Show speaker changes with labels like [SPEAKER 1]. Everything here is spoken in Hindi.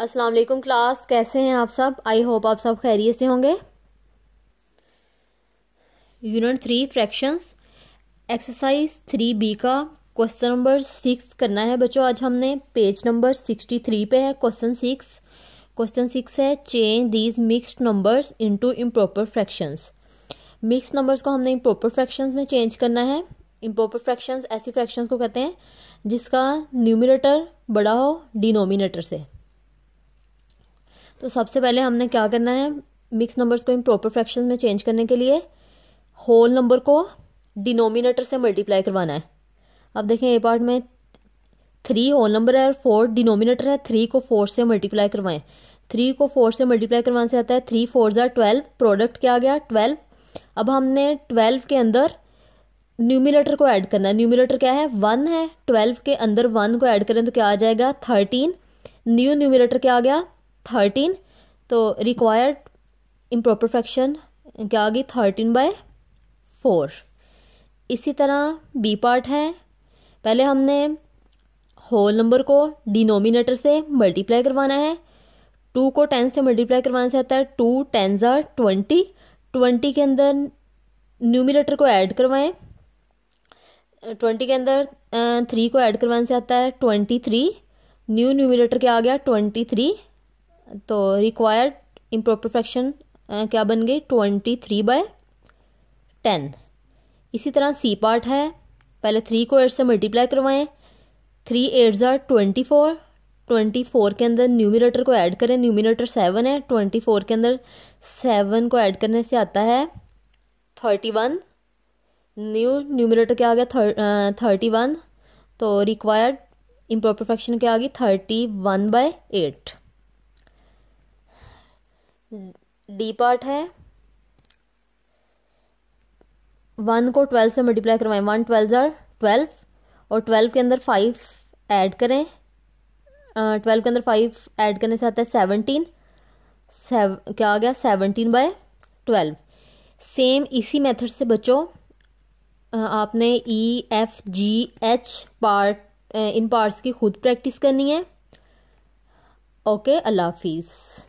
[SPEAKER 1] अस्सलाम वालेकुम क्लास कैसे हैं आप सब आई होप आप सब खैरियत से होंगे unit three fractions exercise three B का क्वेश्चन नंबर सिक्स करना है बच्चों आज हमने पेज नंबर सिक्सटी थ्री पे है क्वेश्चन सिक्स क्वेश्चन सिक्स है change these mixed numbers into improper fractions mix numbers को हमने इम्प्रॉपर फ्रैक्शन में चेंज करना है इम्प्रॉपर फ्रैक्शंस ऐसी फ्रैक्शंस को कहते हैं जिसका न्यूमिनेटर बड़ा हो डिनोमिनेटर से तो सबसे पहले हमने क्या करना है मिक्स नंबर्स को इन प्रॉपर फ्रैक्शन में चेंज करने के लिए होल नंबर को डिनोमिनेटर से मल्टीप्लाई करवाना है अब देखें ए पार्ट में थ्री होल नंबर है और फोर डिनोमिनेटर है थ्री को फोर से मल्टीप्लाई करवाएं थ्री को फोर से मल्टीप्लाई करवाने से आता है थ्री फोर जार ट्वेल्व प्रोडक्ट क्या आ गया ट्वेल्व अब हमने ट्वेल्व के अंदर न्यूमिनेटर को ऐड करना है न्यूमिनेटर क्या है वन है ट्वेल्व के अंदर वन को ऐड करें तो क्या आ जाएगा थर्टीन न्यू न्यूमिनेटर क्या आ गया थर्टीन तो रिक्वायर्ड इम्प्रॉपर फ्रैक्शन क्या आ गई थर्टीन बाय फोर इसी तरह बी पार्ट है पहले हमने होल नंबर को डिनोमिनेटर से मल्टीप्लाई करवाना है टू को टेन से मल्टीप्लाई करवाने से आता है टू टेन जार ट्वेंटी ट्वेंटी के अंदर न्यूमिनेटर को ऐड करवाएं ट्वेंटी के अंदर थ्री को ऐड करवाने से आता है ट्वेंटी थ्री न्यू न्यूमिनेटर क्या आ गया ट्वेंटी थ्री तो रिक्वायर्ड इम्प्रॉपर फ्रैक्शन क्या बन गई ट्वेंटी थ्री बाय टेन इसी तरह सी पार्ट है पहले थ्री को एट से मल्टीप्लाई करवाएं थ्री एट ज़ार ट्वेंटी फोर ट्वेंटी फोर के अंदर न्यूमिनेटर को ऐड करें न्यूमिनेटर सेवन है ट्वेंटी फोर के अंदर सेवन को ऐड करने से आता है थर्टी वन न्यू न्यूमिनेटर क्या आ गया थर्टी वन तो रिक्वायर्ड इम्प्रॉपर फ्रैक्शन क्या आ गई thirty one by eight D part है वन को ट्वेल्व से मल्टीप्लाई करवाएं वन ट्वेल्व ज़र ट्वेल्व और ट्वेल्व के अंदर फाइव ऐड करें ट्वेल्व के अंदर फाइव ऐड करने से आता है सेवनटीन सेव क्या आ गया सेवनटीन बाय ट्वेल्व सेम इसी मेथड से बचो आपने E F G H part इन पार्ट्स की खुद प्रैक्टिस करनी है ओके अल्लाह हाफिज़